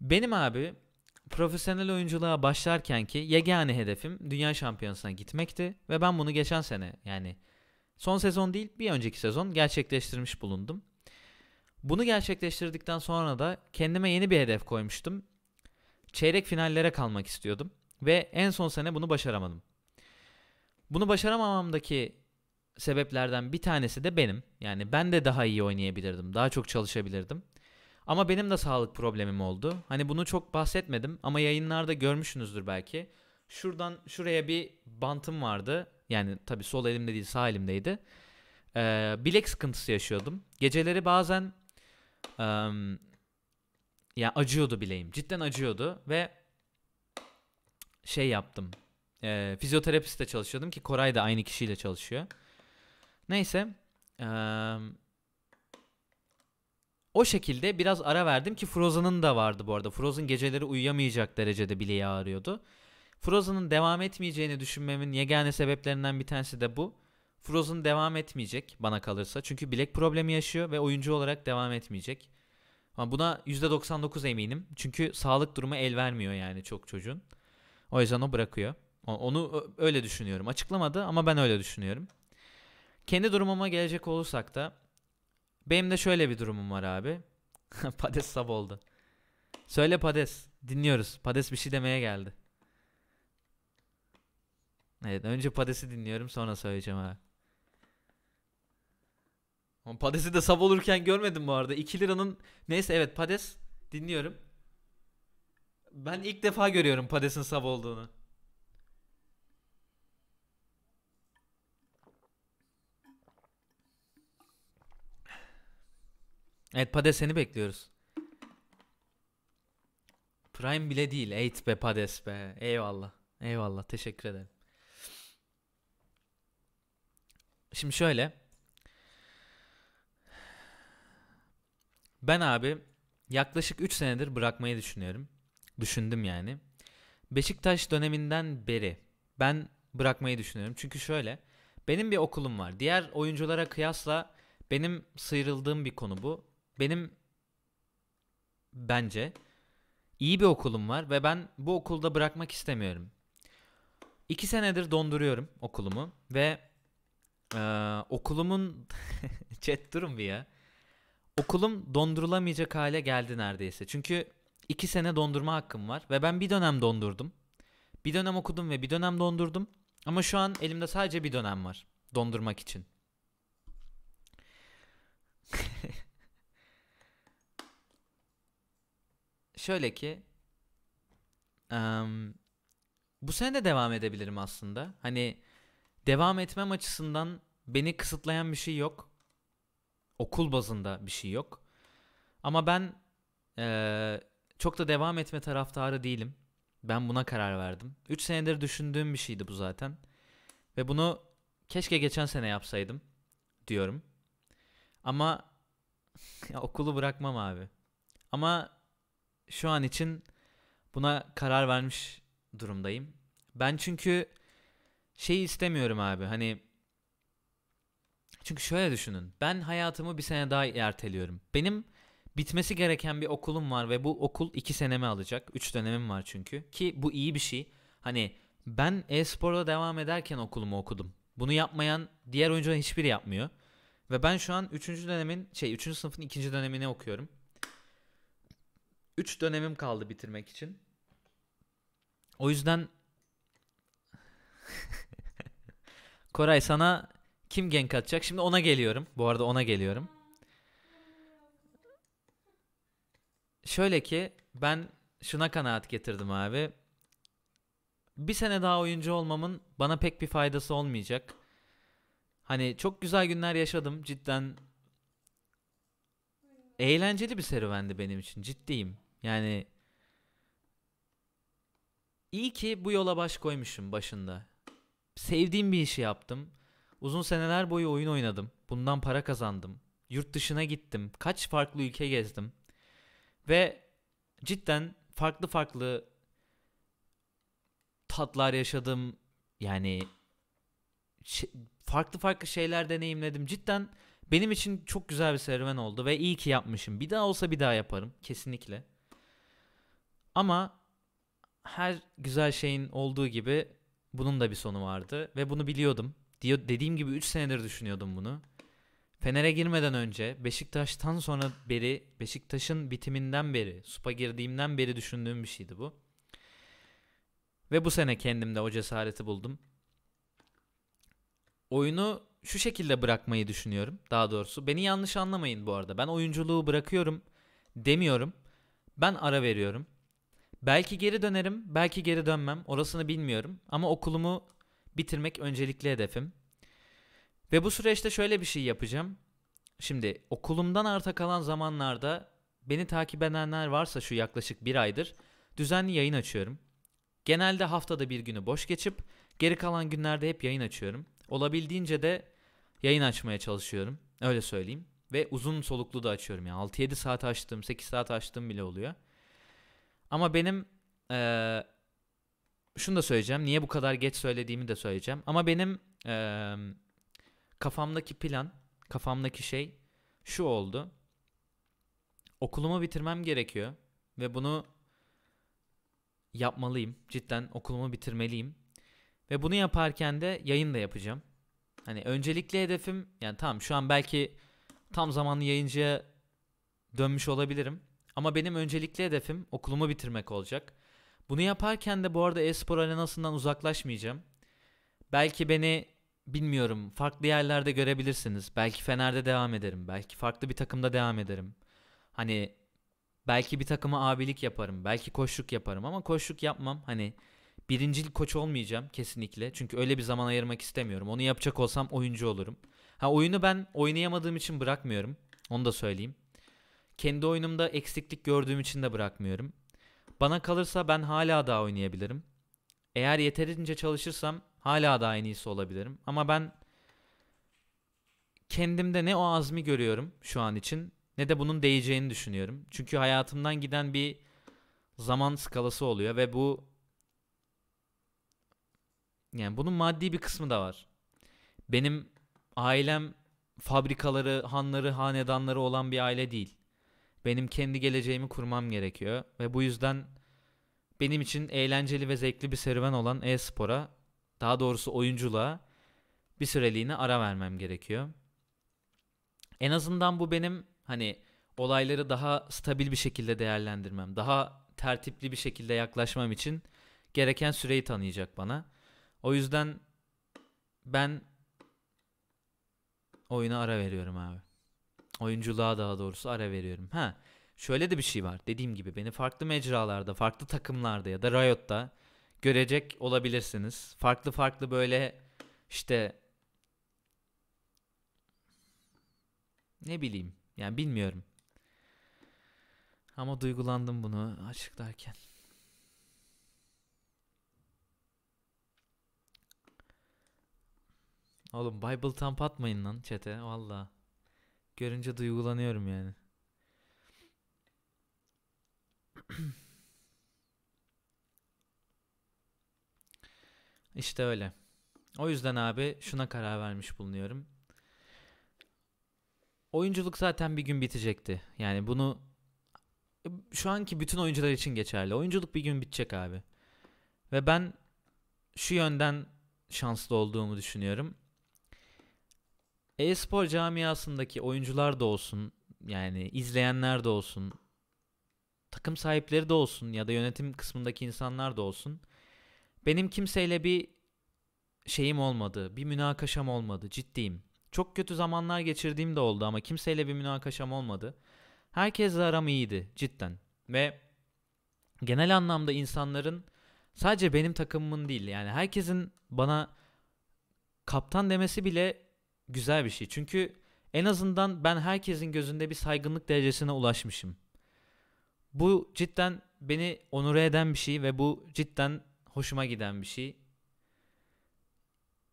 Benim abi profesyonel oyunculuğa başlarken ki yegane hedefim dünya şampiyonasına gitmekti ve ben bunu geçen sene yani son sezon değil bir önceki sezon gerçekleştirmiş bulundum. Bunu gerçekleştirdikten sonra da kendime yeni bir hedef koymuştum. Çeyrek finallere kalmak istiyordum ve en son sene bunu başaramadım. Bunu başaramamamdaki sebeplerden bir tanesi de benim. Yani ben de daha iyi oynayabilirdim, daha çok çalışabilirdim. Ama benim de sağlık problemim oldu. Hani bunu çok bahsetmedim ama yayınlarda görmüşsünüzdür belki. Şuradan şuraya bir bantım vardı. Yani tabii sol elimde değil sağ elimdeydi. Ee, bilek sıkıntısı yaşıyordum. Geceleri bazen e, ya yani acıyordu bileğim. Cidden acıyordu ve şey yaptım. E, fizyoterapiste çalışıyordum ki Koray da aynı kişiyle çalışıyor. Neyse. Eee o şekilde biraz ara verdim ki Frozen'ın da vardı bu arada. Frozen geceleri uyuyamayacak derecede bileği ağrıyordu. Frozen'ın devam etmeyeceğini düşünmemin yegane sebeplerinden bir tanesi de bu. Frozen devam etmeyecek bana kalırsa. Çünkü bilek problemi yaşıyor ve oyuncu olarak devam etmeyecek. Ama buna %99 eminim. Çünkü sağlık durumu el vermiyor yani çok çocuğun. O yüzden o bırakıyor. Onu öyle düşünüyorum. Açıklamadı ama ben öyle düşünüyorum. Kendi durumuma gelecek olursak da benim de şöyle bir durumum var abi. Pades sab oldu. Söyle Pades. Dinliyoruz. Pades bir şey demeye geldi. Evet önce Pades'i dinliyorum sonra söyleyeceğim abi. Pades'i de sab olurken görmedim bu arada. 2 liranın neyse evet Pades dinliyorum. Ben ilk defa görüyorum Pades'in sab olduğunu. Evet Pades seni bekliyoruz. Prime bile değil. 8 be Pades be. Eyvallah. Eyvallah. Teşekkür ederim. Şimdi şöyle. Ben abi yaklaşık 3 senedir bırakmayı düşünüyorum. Düşündüm yani. Beşiktaş döneminden beri ben bırakmayı düşünüyorum. Çünkü şöyle benim bir okulum var. Diğer oyunculara kıyasla benim sıyrıldığım bir konu bu benim bence iyi bir okulum var ve ben bu okulda bırakmak istemiyorum. İki senedir donduruyorum okulumu ve e, okulumun chat durun bir ya. Okulum dondurulamayacak hale geldi neredeyse. Çünkü iki sene dondurma hakkım var ve ben bir dönem dondurdum. Bir dönem okudum ve bir dönem dondurdum. Ama şu an elimde sadece bir dönem var dondurmak için. şöyle ki um, bu sene de devam edebilirim aslında. Hani devam etmem açısından beni kısıtlayan bir şey yok. Okul bazında bir şey yok. Ama ben e, çok da devam etme taraftarı değilim. Ben buna karar verdim. 3 senedir düşündüğüm bir şeydi bu zaten. Ve bunu keşke geçen sene yapsaydım diyorum. Ama ya, okulu bırakmam abi. Ama şu an için buna karar vermiş durumdayım. Ben çünkü şeyi istemiyorum abi. Hani çünkü şöyle düşünün. Ben hayatımı bir sene daha erteliyorum. Benim bitmesi gereken bir okulum var ve bu okul iki senemi alacak. üç dönemim var çünkü. Ki bu iyi bir şey. Hani ben e sporla devam ederken okulumu okudum. Bunu yapmayan diğer oyuncuların hiçbiri yapmıyor. Ve ben şu an 3. dönemin şey 3. sınıfın 2. dönemini okuyorum. 3 dönemim kaldı bitirmek için. O yüzden Koray sana kim genk atacak? Şimdi ona geliyorum. Bu arada ona geliyorum. Şöyle ki ben şuna kanaat getirdim abi. Bir sene daha oyuncu olmamın bana pek bir faydası olmayacak. Hani çok güzel günler yaşadım cidden. Eğlenceli bir serüvendi benim için ciddiyim. Yani iyi ki bu yola baş koymuşum başında. Sevdiğim bir işi yaptım. Uzun seneler boyu oyun oynadım. Bundan para kazandım. Yurt dışına gittim. Kaç farklı ülke gezdim. Ve cidden farklı farklı tatlar yaşadım. Yani farklı farklı şeyler deneyimledim. Cidden benim için çok güzel bir serüven oldu ve iyi ki yapmışım. Bir daha olsa bir daha yaparım kesinlikle. Ama her güzel şeyin olduğu gibi bunun da bir sonu vardı ve bunu biliyordum. dediğim gibi 3 senedir düşünüyordum bunu. Fener'e girmeden önce Beşiktaş'tan sonra beri Beşiktaş'ın bitiminden beri Sup'a girdiğimden beri düşündüğüm bir şeydi bu. Ve bu sene kendimde o cesareti buldum. Oyunu şu şekilde bırakmayı düşünüyorum daha doğrusu. Beni yanlış anlamayın bu arada. Ben oyunculuğu bırakıyorum demiyorum. Ben ara veriyorum. Belki geri dönerim, belki geri dönmem. Orasını bilmiyorum. Ama okulumu bitirmek öncelikli hedefim. Ve bu süreçte şöyle bir şey yapacağım. Şimdi okulumdan arta kalan zamanlarda beni takip edenler varsa şu yaklaşık bir aydır düzenli yayın açıyorum. Genelde haftada bir günü boş geçip geri kalan günlerde hep yayın açıyorum. Olabildiğince de yayın açmaya çalışıyorum. Öyle söyleyeyim. Ve uzun soluklu da açıyorum Yani 6-7 saat açtım, 8 saat açtım bile oluyor. Ama benim e, şunu da söyleyeceğim. Niye bu kadar geç söylediğimi de söyleyeceğim. Ama benim e, kafamdaki plan, kafamdaki şey şu oldu. Okulumu bitirmem gerekiyor ve bunu yapmalıyım. Cidden okulumu bitirmeliyim. Ve bunu yaparken de yayın da yapacağım. Hani öncelikle hedefim yani tamam şu an belki tam zamanlı yayıncıya dönmüş olabilirim. Ama benim öncelikli hedefim okulumu bitirmek olacak. Bunu yaparken de bu arada e-spor arenasından uzaklaşmayacağım. Belki beni bilmiyorum farklı yerlerde görebilirsiniz. Belki Fener'de devam ederim. Belki farklı bir takımda devam ederim. Hani belki bir takıma abilik yaparım. Belki koşluk yaparım ama koşluk yapmam. Hani birincil koç olmayacağım kesinlikle. Çünkü öyle bir zaman ayırmak istemiyorum. Onu yapacak olsam oyuncu olurum. Ha oyunu ben oynayamadığım için bırakmıyorum. Onu da söyleyeyim. Kendi oyunumda eksiklik gördüğüm için de bırakmıyorum. Bana kalırsa ben hala daha oynayabilirim. Eğer yeterince çalışırsam hala daha en iyisi olabilirim. Ama ben kendimde ne o azmi görüyorum şu an için ne de bunun değeceğini düşünüyorum. Çünkü hayatımdan giden bir zaman skalası oluyor ve bu yani bunun maddi bir kısmı da var. Benim ailem fabrikaları, hanları, hanedanları olan bir aile değil. Benim kendi geleceğimi kurmam gerekiyor ve bu yüzden benim için eğlenceli ve zevkli bir serüven olan e-spora, daha doğrusu oyunculuğa bir süreliğine ara vermem gerekiyor. En azından bu benim hani olayları daha stabil bir şekilde değerlendirmem, daha tertipli bir şekilde yaklaşmam için gereken süreyi tanıyacak bana. O yüzden ben oyuna ara veriyorum abi. Oyunculuğa daha doğrusu ara veriyorum. Ha şöyle de bir şey var. Dediğim gibi beni farklı mecralarda, farklı takımlarda ya da Riot'ta görecek olabilirsiniz. Farklı farklı böyle işte ne bileyim yani bilmiyorum. Ama duygulandım bunu açıklarken. Oğlum Bible tam patmayın lan çete Vallahi görünce duygulanıyorum yani. İşte öyle. O yüzden abi şuna karar vermiş bulunuyorum. Oyunculuk zaten bir gün bitecekti. Yani bunu şu anki bütün oyuncular için geçerli. Oyunculuk bir gün bitecek abi. Ve ben şu yönden şanslı olduğumu düşünüyorum. E-spor camiasındaki oyuncular da olsun, yani izleyenler de olsun, takım sahipleri de olsun ya da yönetim kısmındaki insanlar da olsun. Benim kimseyle bir şeyim olmadı, bir münakaşam olmadı, ciddiyim. Çok kötü zamanlar geçirdiğim de oldu ama kimseyle bir münakaşam olmadı. Herkesle aram iyiydi cidden. Ve genel anlamda insanların sadece benim takımımın değil yani herkesin bana kaptan demesi bile güzel bir şey. Çünkü en azından ben herkesin gözünde bir saygınlık derecesine ulaşmışım. Bu cidden beni onure eden bir şey ve bu cidden hoşuma giden bir şey.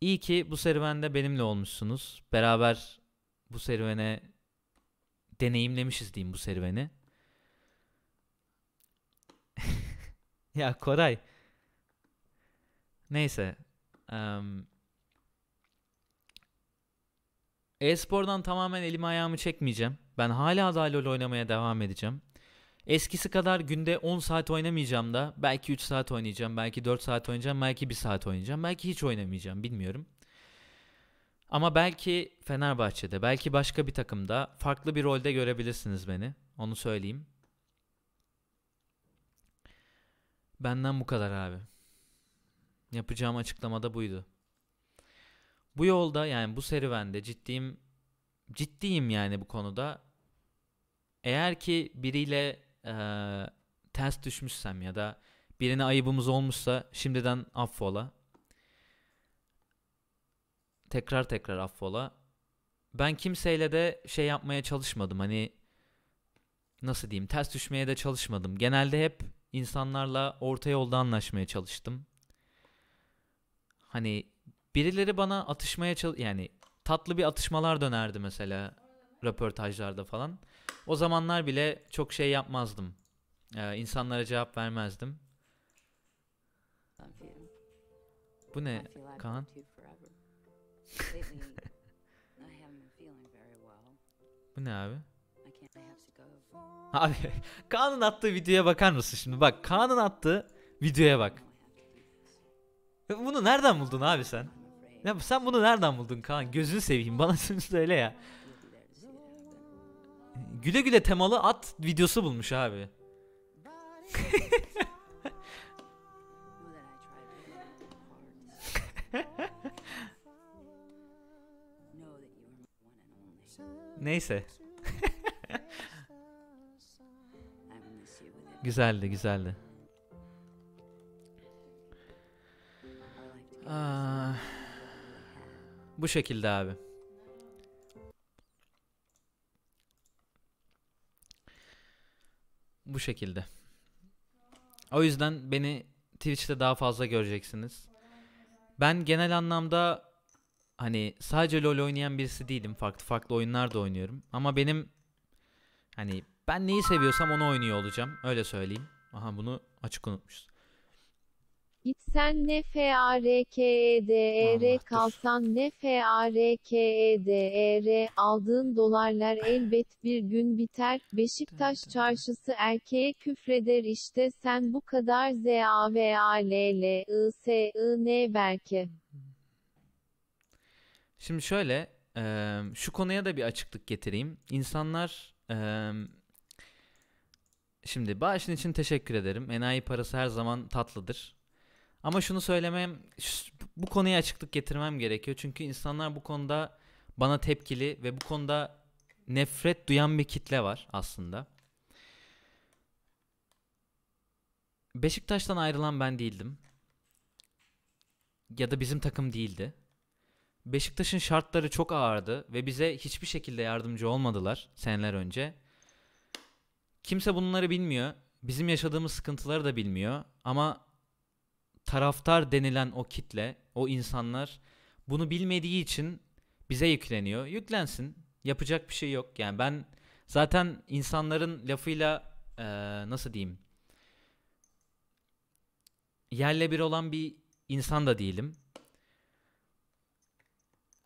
İyi ki bu serüvende benimle olmuşsunuz. Beraber bu serüvene deneyimlemişiz diyeyim bu serüveni. ya Koray. Neyse. Um, E-spordan tamamen elimi ayağımı çekmeyeceğim. Ben hala daha LoL oynamaya devam edeceğim. Eskisi kadar günde 10 saat oynamayacağım da belki 3 saat oynayacağım, belki 4 saat oynayacağım, belki 1 saat oynayacağım, belki hiç oynamayacağım bilmiyorum. Ama belki Fenerbahçe'de, belki başka bir takımda farklı bir rolde görebilirsiniz beni. Onu söyleyeyim. Benden bu kadar abi. Yapacağım açıklamada buydu. Bu yolda yani bu serüvende ciddiyim ciddiyim yani bu konuda. Eğer ki biriyle e, ters düşmüşsem ya da birine ayıbımız olmuşsa şimdiden affola. Tekrar tekrar affola. Ben kimseyle de şey yapmaya çalışmadım. Hani nasıl diyeyim ters düşmeye de çalışmadım. Genelde hep insanlarla orta yolda anlaşmaya çalıştım. Hani birileri bana atışmaya çalış yani tatlı bir atışmalar dönerdi mesela röportajlarda falan. O zamanlar bile çok şey yapmazdım. Ee, insanlara cevap vermezdim. Bu ne Kaan? Bu ne abi? Abi Kaan'ın attığı videoya bakar mısın şimdi? Bak Kaan'ın attığı videoya bak. Bunu nereden buldun abi sen? Ya sen bunu nereden buldun Kaan? Gözünü seveyim bana şunu söyle ya. Güle güle temalı at videosu bulmuş abi. Neyse. güzeldi, güzeldi. Ah. Bu şekilde abi. Bu şekilde. O yüzden beni Twitch'te daha fazla göreceksiniz. Ben genel anlamda hani sadece LoL oynayan birisi değilim. Farklı farklı oyunlar da oynuyorum. Ama benim hani ben neyi seviyorsam onu oynuyor olacağım. Öyle söyleyeyim. Aha bunu açık unutmuşuz. Gitsen ne R e e kalsan ne e R aldığın dolarlar elbet bir gün biter. Beşiktaş çarşısı erkeğe küfreder işte sen bu kadar Z A A V L L S ZAVALLISIN belki. Şimdi şöyle şu konuya da bir açıklık getireyim. İnsanlar şimdi bağışın için teşekkür ederim. Enayi parası her zaman tatlıdır ama şunu söylemem, bu konuya açıklık getirmem gerekiyor. Çünkü insanlar bu konuda bana tepkili ve bu konuda nefret duyan bir kitle var aslında. Beşiktaş'tan ayrılan ben değildim. Ya da bizim takım değildi. Beşiktaş'ın şartları çok ağırdı ve bize hiçbir şekilde yardımcı olmadılar seneler önce. Kimse bunları bilmiyor. Bizim yaşadığımız sıkıntıları da bilmiyor. Ama taraftar denilen o kitle, o insanlar bunu bilmediği için bize yükleniyor. Yüklensin. Yapacak bir şey yok. Yani ben zaten insanların lafıyla e, nasıl diyeyim? Yerle bir olan bir insan da değilim.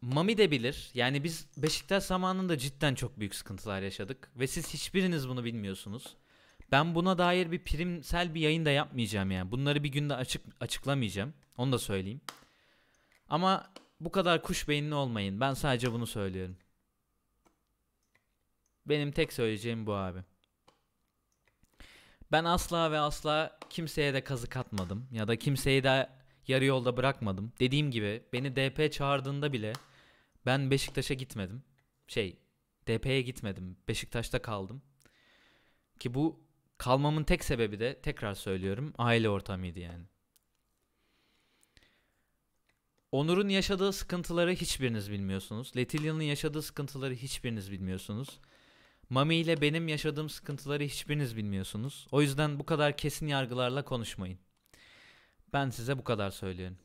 Mami de bilir. Yani biz Beşiktaş zamanında cidden çok büyük sıkıntılar yaşadık ve siz hiçbiriniz bunu bilmiyorsunuz. Ben buna dair bir primsel bir yayın da yapmayacağım yani. Bunları bir günde açık açıklamayacağım. Onu da söyleyeyim. Ama bu kadar kuş beyinli olmayın. Ben sadece bunu söylüyorum. Benim tek söyleyeceğim bu abi. Ben asla ve asla kimseye de kazık atmadım ya da kimseyi de yarı yolda bırakmadım. Dediğim gibi beni DP çağırdığında bile ben Beşiktaş'a gitmedim. Şey, DP'ye gitmedim. Beşiktaş'ta kaldım. Ki bu Kalmamın tek sebebi de tekrar söylüyorum aile ortamıydı yani. Onur'un yaşadığı sıkıntıları hiçbiriniz bilmiyorsunuz. Letilia'nın yaşadığı sıkıntıları hiçbiriniz bilmiyorsunuz. Mami ile benim yaşadığım sıkıntıları hiçbiriniz bilmiyorsunuz. O yüzden bu kadar kesin yargılarla konuşmayın. Ben size bu kadar söylüyorum.